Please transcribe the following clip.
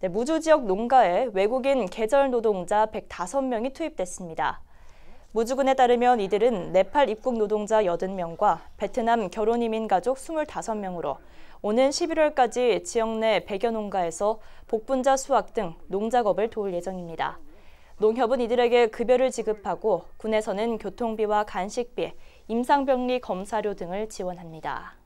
네, 무주 지역 농가에 외국인 계절 노동자 105명이 투입됐습니다. 무주군에 따르면 이들은 네팔 입국 노동자 80명과 베트남 결혼 이민 가족 25명으로 오는 11월까지 지역 내 100여 농가에서 복분자 수확 등 농작업을 도울 예정입니다. 농협은 이들에게 급여를 지급하고 군에서는 교통비와 간식비, 임상병리 검사료 등을 지원합니다.